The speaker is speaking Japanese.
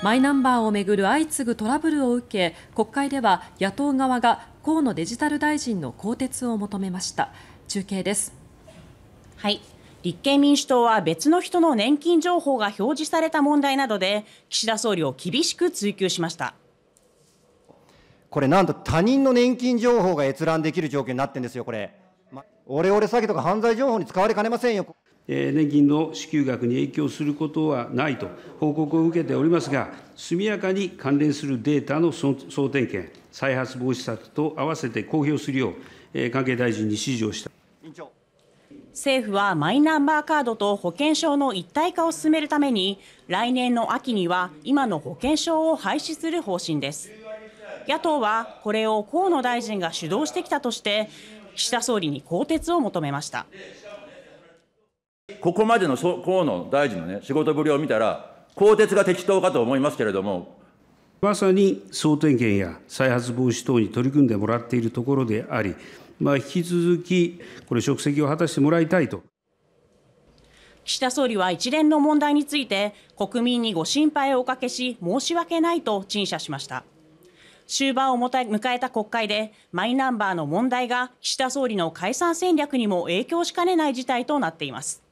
マイナンバーを巡る相次ぐトラブルを受け国会では野党側が河野デジタル大臣の更迭を求めました。中継です。はい。立憲民主党は別の人の年金情報が表示された問題などで岸田総理を厳しく追及しましたこれなんと他人の年金情報が閲覧できる状況になってんですよこれオレオレ詐欺とか犯罪情報に使われかねませんよ年金の支給額に影響することはないと報告を受けておりますが、速やかに関連するデータの総点検、再発防止策と合わせて公表するよう、関係大臣に指示をした。政府はマイナンバーカードと保険証の一体化を進めるために来年の秋には今の保険証を廃止する方針です野党はこれを河野大臣が主導してきたとして岸田総理に更迭を求めましたここまでの河野大臣のね、仕事ぶりを見たら、更迭が適当かと思いますけれども。まさに総点検や再発防止等に取り組んでもらっているところであり、まあ、引き続き、これ、職責を果たしてもらいたいと。岸田総理は一連の問題について、国民にご心配をおかけし、申し訳ないと陳謝しました。終盤をもた迎えた国会で、マイナンバーの問題が岸田総理の解散戦略にも影響しかねない事態となっています。